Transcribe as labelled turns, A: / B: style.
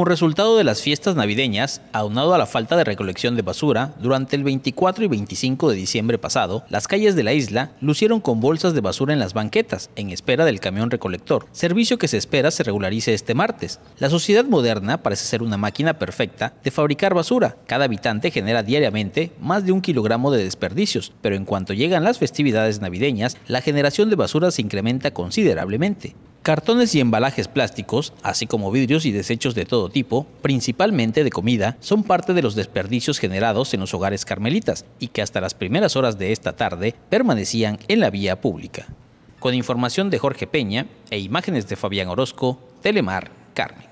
A: Como resultado de las fiestas navideñas, aunado a la falta de recolección de basura, durante el 24 y 25 de diciembre pasado, las calles de la isla lucieron con bolsas de basura en las banquetas, en espera del camión recolector, servicio que se espera se regularice este martes. La sociedad moderna parece ser una máquina perfecta de fabricar basura. Cada habitante genera diariamente más de un kilogramo de desperdicios, pero en cuanto llegan las festividades navideñas, la generación de basura se incrementa considerablemente. Cartones y embalajes plásticos, así como vidrios y desechos de todo tipo, principalmente de comida, son parte de los desperdicios generados en los hogares carmelitas y que hasta las primeras horas de esta tarde permanecían en la vía pública. Con información de Jorge Peña e imágenes de Fabián Orozco, Telemar, Carmen.